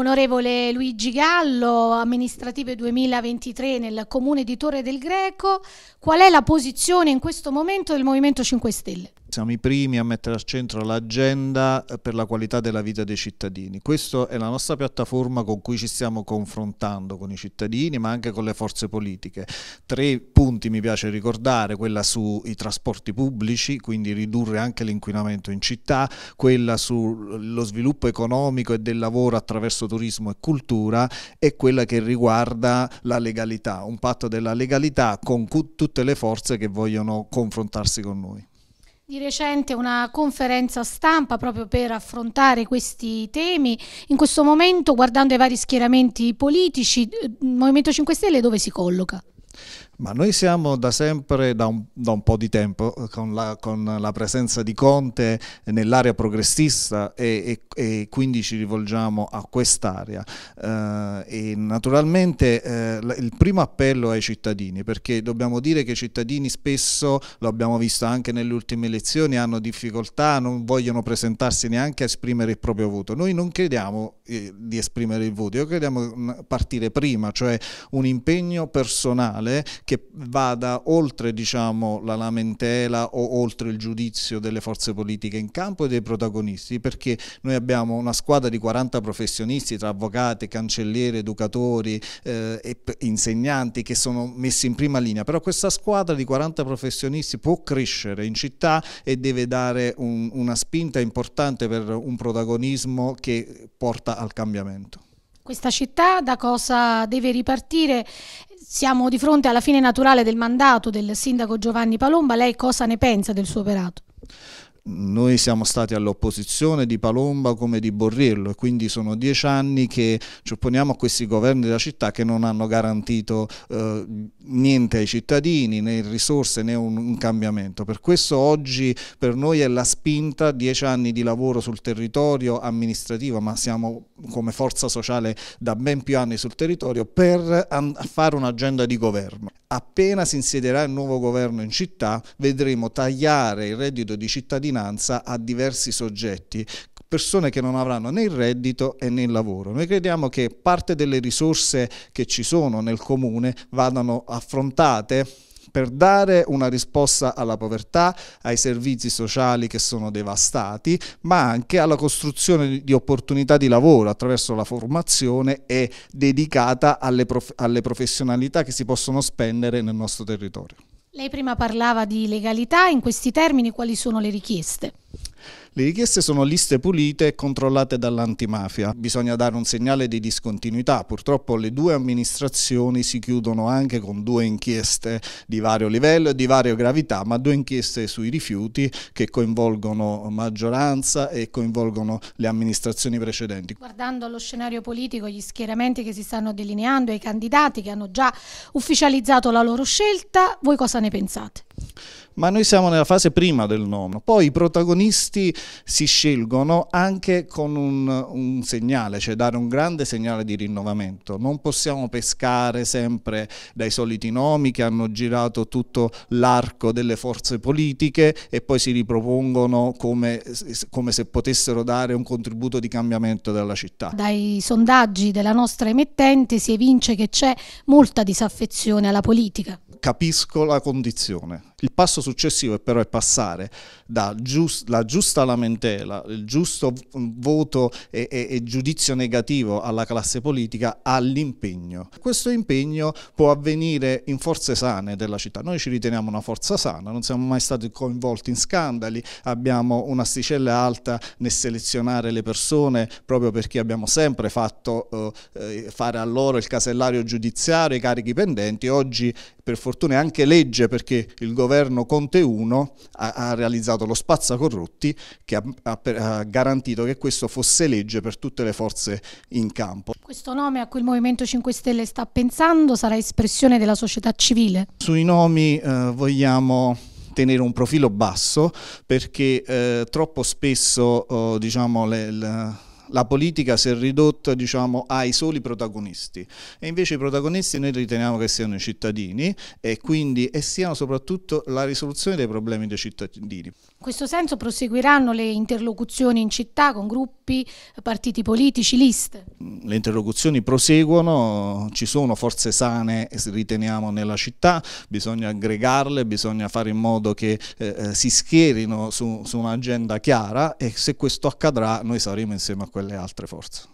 Onorevole Luigi Gallo, amministrative 2023 nel comune di Torre del Greco, qual è la posizione in questo momento del Movimento 5 Stelle? siamo i primi a mettere al centro l'agenda eh, per la qualità della vita dei cittadini. Questa è la nostra piattaforma con cui ci stiamo confrontando con i cittadini, ma anche con le forze politiche. Tre punti mi piace ricordare, quella sui trasporti pubblici, quindi ridurre anche l'inquinamento in città, quella sullo sviluppo economico e del lavoro attraverso turismo e cultura e quella che riguarda la legalità, un patto della legalità con tutte le forze che vogliono confrontarsi con noi di recente una conferenza stampa proprio per affrontare questi temi. In questo momento, guardando i vari schieramenti politici, il eh, Movimento 5 Stelle dove si colloca? Ma noi siamo da sempre, da un, da un po' di tempo, eh, con la, con la presenza di Conte nell'area progressista e, e, e, quindi ci rivolgiamo a quest'area. Eh, naturalmente eh, il primo appello è ai cittadini, perché dobbiamo dire che i cittadini spesso, lo abbiamo visto anche nelle ultime elezioni, hanno difficoltà, non vogliono presentarsi neanche a esprimere il proprio voto. Noi non crediamo eh, di esprimere il voto, io crediamo partire prima, cioè un impegno personale che vada oltre diciamo, la lamentela o oltre il giudizio delle forze politiche in campo e dei protagonisti, perché noi abbiamo una squadra di 40 professionisti tra avvocati, cancellieri, educatori eh, e insegnanti che sono messi in prima linea, però questa squadra di 40 professionisti può crescere in città e deve dare un, una spinta importante per un protagonismo che porta al cambiamento. Questa città da cosa deve ripartire siamo di fronte alla fine naturale del mandato del sindaco Giovanni Palomba, lei cosa ne pensa del suo operato? Noi siamo stati all'opposizione di Palomba come di Borriello e quindi sono dieci anni che ci opponiamo a questi governi della città che non hanno garantito eh, niente ai cittadini, né risorse né un, un, cambiamento. Per questo oggi per noi è la spinta, dieci anni di lavoro sul territorio amministrativo, ma siamo come forza sociale da ben più anni sul territorio per fare un'agenda di governo. Appena si insiederà il nuovo governo in città vedremo tagliare il reddito di cittadini cittadinanza a diversi soggetti persone che non avranno né il reddito né il lavoro. Noi crediamo che parte delle risorse che ci sono nel comune vadano affrontate per dare una risposta alla povertà, ai servizi sociali che sono devastati, ma anche alla costruzione di opportunità di lavoro attraverso la formazione e dedicata alle, prof alle professionalità che si possono spendere nel nostro territorio. Lei prima parlava di legalità, in questi termini quali sono le richieste? Le richieste sono liste pulite e controllate dall'antimafia. Bisogna dare un segnale di discontinuità. Purtroppo le due amministrazioni si chiudono anche con due inchieste di vario livello e di vario gravità, ma due inchieste sui rifiuti che coinvolgono maggioranza e coinvolgono le amministrazioni precedenti. Guardando lo scenario politico, gli schieramenti che si stanno delineando e i candidati che hanno già ufficializzato la loro scelta, voi cosa ne pensate? ma noi siamo nella fase prima del nono. Poi i protagonisti si scelgono anche con un, un segnale, cioè dare un grande segnale di rinnovamento. Non possiamo pescare sempre dai soliti nomi che hanno girato tutto l'arco delle forze politiche e poi si ripropongono come, come se potessero dare un contributo di cambiamento della città. Dai sondaggi della nostra emittente si evince che c'è molta disaffezione alla politica. Capisco la condizione, il passo successivo è però è passare dalla giust giusta lamentela, il giusto voto e, e, e giudizio negativo alla classe politica all'impegno. Questo impegno può avvenire in forze sane della città. Noi ci riteniamo una forza sana, non siamo mai stati coinvolti in scandali, abbiamo un'asticella alta nel selezionare le persone proprio perché abbiamo sempre fatto eh, eh fare a loro il casellario giudiziario, i carichi pendenti. Oggi per fortuna è anche legge perché il governo governo Conte 1 ha, ha realizzato lo spazzacorrotti che ha, ha, ha, garantito che questo fosse legge per tutte le forze in campo. Questo nome a cui il Movimento 5 Stelle sta pensando sarà espressione della società civile? Sui nomi eh, vogliamo tenere un profilo basso perché eh, troppo spesso oh, diciamo le, le la politica si è ridotta diciamo, ai soli protagonisti e invece i protagonisti noi riteniamo che siano i cittadini e quindi e siano soprattutto la risoluzione dei problemi dei cittadini. In questo senso proseguiranno le interlocuzioni in città con gruppi, partiti politici, liste? Le interlocuzioni proseguono, ci sono forze sane riteniamo nella città, bisogna aggregarle, bisogna fare in modo che eh, eh si schierino su, su un'agenda chiara e se questo accadrà noi saremo insieme a questo quelle altre forze.